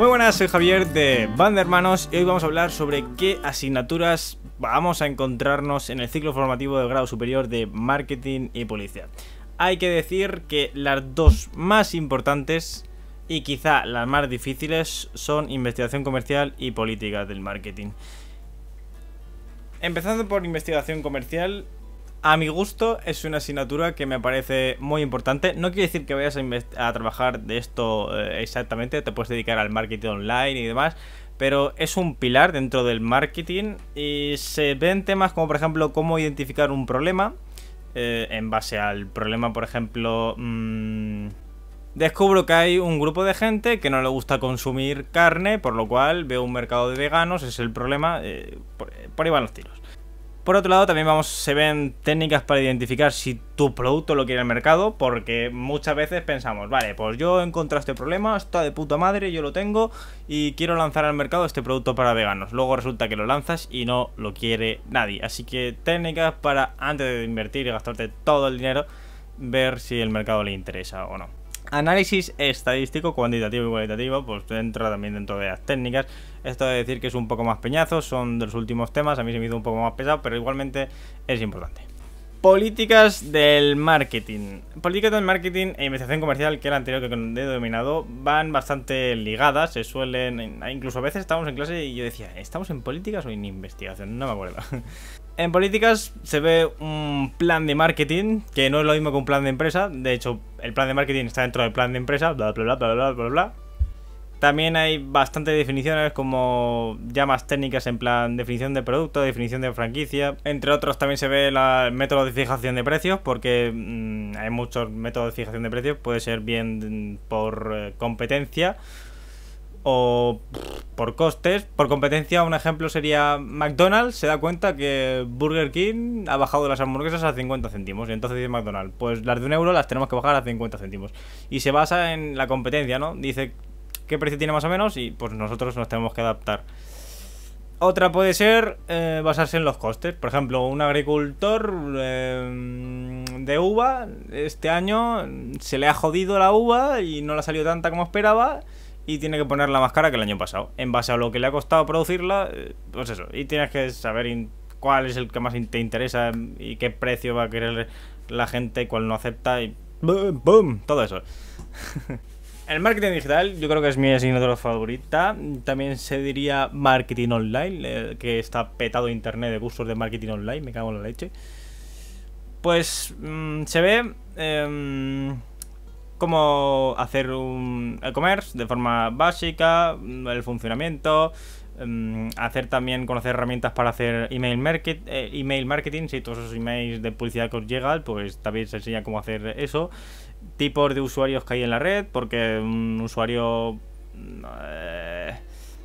Muy buenas, soy Javier de de Hermanos y hoy vamos a hablar sobre qué asignaturas vamos a encontrarnos en el ciclo formativo del grado superior de Marketing y Policía. Hay que decir que las dos más importantes y quizá las más difíciles son Investigación Comercial y Política del Marketing. Empezando por Investigación Comercial, a mi gusto es una asignatura que me parece muy importante. No quiere decir que vayas a, trabajar de esto eh, exactamente, te puedes dedicar al marketing online y demás, pero es un pilar dentro del marketing y se ven temas como por ejemplo cómo identificar un problema eh, en base al problema, por ejemplo... Mm, descubro que hay un grupo de gente que no le gusta consumir carne, por lo cual veo un mercado de veganos, es el problema, eh, por ahí van los tiros. Por otro lado, también vamos, se ven técnicas para identificar si tu producto lo quiere el mercado, porque muchas veces pensamos, vale, pues yo he encontrado este problema, está de puta madre, yo lo tengo y quiero lanzar al mercado este producto para veganos. Luego resulta que lo lanzas y no lo quiere nadie. Así que técnicas para antes de invertir y gastarte todo el dinero, ver si el mercado le interesa o no. Análisis estadístico, cuantitativo y cualitativo, pues entra también dentro de las técnicas. Esto de decir que es un poco más peñazo, son de los últimos temas, a mí se me hizo un poco más pesado, pero igualmente es importante. Políticas del marketing. Políticas del marketing e investigación comercial, que era anterior que he dominado van bastante ligadas, se suelen... Incluso a veces estábamos en clase y yo decía, ¿estamos en políticas o en investigación? No me acuerdo. En políticas se ve un plan de marketing, que no es lo mismo que un plan de empresa. De hecho, el plan de marketing está dentro del plan de empresa, bla, bla, bla, bla, bla, bla, bla. También hay bastantes definiciones como llamas técnicas en plan definición de producto, definición de franquicia. Entre otros también se ve el método de fijación de precios porque mm, hay muchos métodos de fijación de precios. Puede ser bien por eh, competencia o por costes. Por competencia, un ejemplo sería McDonald's se da cuenta que Burger King ha bajado las hamburguesas a 50 céntimos. Y entonces dice McDonald's, pues las de un euro las tenemos que bajar a 50 céntimos. Y se basa en la competencia, ¿no? Dice, qué precio tiene más o menos y pues nosotros nos tenemos que adaptar. Otra puede ser eh, basarse en los costes. Por ejemplo, un agricultor eh, de uva este año se le ha jodido la uva y no la ha salido tanta como esperaba y tiene que ponerla más cara que el año pasado. En base a lo que le ha costado producirla, eh, pues eso. Y tienes que saber cuál es el que más te interesa y qué precio va a querer la gente y cuál no acepta y... boom, Todo eso. el marketing digital yo creo que es mi asignatura favorita. También se diría marketing online, eh, que está petado internet de cursos de marketing online, me cago en la leche. Pues mm, se ve em, cómo hacer un e-commerce de forma básica, el funcionamiento, Em, hacer también, conocer herramientas para hacer email, market, eh, email marketing, si todos esos emails de publicidad que os llegan, pues también se enseña cómo hacer eso, tipos de usuarios que hay en la red, porque un usuario... Eh,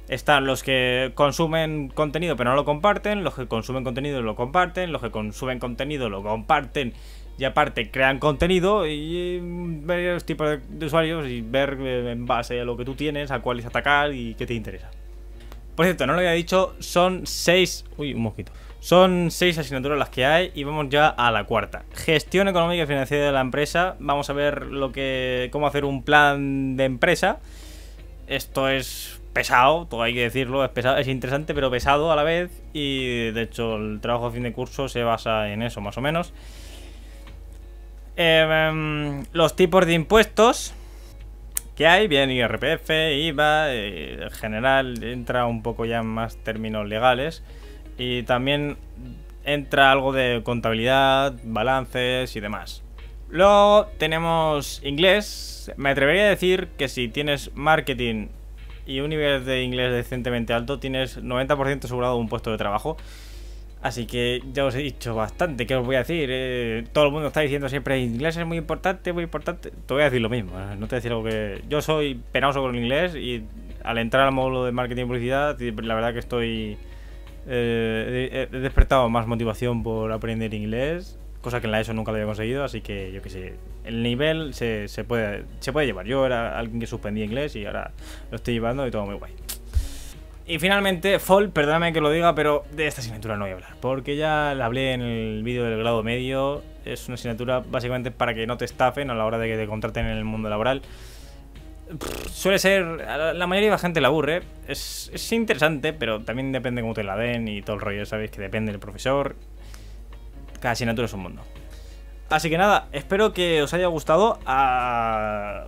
están los que consumen contenido pero no lo comparten, los que consumen contenido lo comparten, los que consumen contenido lo comparten y aparte crean contenido y mm, varios tipos de usuarios y ver eh, en base a lo que tú tienes a cuáles atacar y qué te interesa. Por cierto, no lo había dicho, son seis... Uy, un mosquito. Son seis asignaturas las que hay y vamos ya a la cuarta. Gestión económica y financiera de la empresa. Vamos a ver lo que cómo hacer un plan de empresa. Esto es pesado, todo hay que decirlo, es interesante pero pesado a la vez y de hecho el trabajo de fin de curso se basa en eso más o menos. Em, los tipos de impuestos que hay, bien IRPF, IVA, en eh, general entra un poco ya en más términos legales y también entra algo de contabilidad, balances y demás. Luego tenemos inglés, me atrevería a decir que si tienes marketing y un nivel de inglés decentemente alto, tienes 90% asegurado un puesto de trabajo. Así que ya os he dicho bastante, qué os voy a decir? Eh, todo el mundo está diciendo siempre inglés es muy importante, muy importante. Te voy a decir lo mismo, eh, no te voy a decir algo que... Yo soy penoso con el inglés y al entrar al módulo de marketing y publicidad, la verdad que estoy... Eh, he despertado más motivación por aprender inglés, cosa que en la ESO nunca lo había conseguido, así que yo qué sé, el nivel se, se, puede, se puede llevar. Yo era alguien que suspendía inglés y ahora lo estoy llevando y todo muy guay. Y finalmente, Fall, perdóname que lo diga, pero de esta asignatura no voy a hablar, porque ya la hablé en el vídeo del grado medio, es una asignatura básicamente para que no te estafen a la hora de que te contraten en el mundo laboral. suele ser, la mayoría de la gente la aburre, es, interesante, pero también depende cómo te la den y todo el rollo, sabéis que depende del profesor, cada asignatura es un mundo. Así que nada, espero que os haya gustado. A... Ah,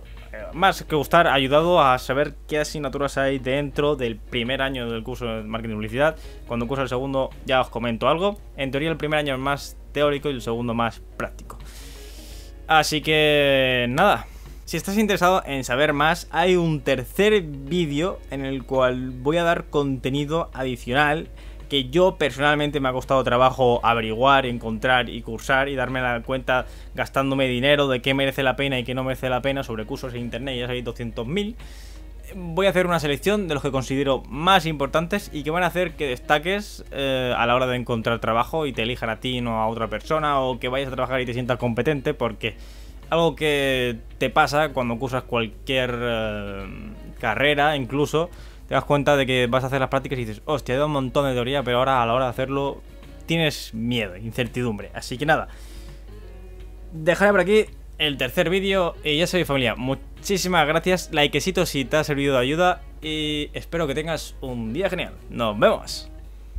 más que gustar, ha ayudado a saber qué asignaturas hay dentro del primer año del curso de marketing y publicidad. Cuando curso el segundo ya os comento algo. En teoría el primer año es más teórico y el segundo más práctico. Así que nada. Si estás interesado en saber más, hay un tercer vídeo en el cual voy a dar contenido adicional que yo personalmente me ha costado trabajo averiguar, encontrar y cursar y darme la cuenta gastándome dinero de qué merece la pena y qué no merece la pena sobre cursos en internet, ya sabéis, 200.000. Voy a hacer una selección de los que considero más importantes y que van a hacer que destaques eh, a la hora de encontrar trabajo y te elijan a ti, no a otra persona, o que vayas a trabajar y te sientas competente, porque algo que te pasa cuando cursas cualquier eh, carrera, incluso, te das cuenta de que vas a hacer las prácticas y dices, hostia, he dado un montón de teoría, pero ahora a la hora de hacerlo tienes miedo, incertidumbre. Así que nada, dejaré por aquí el tercer vídeo y ya sabéis familia, muchísimas gracias, likecito si te ha servido de ayuda y espero que tengas un día genial. Nos vemos.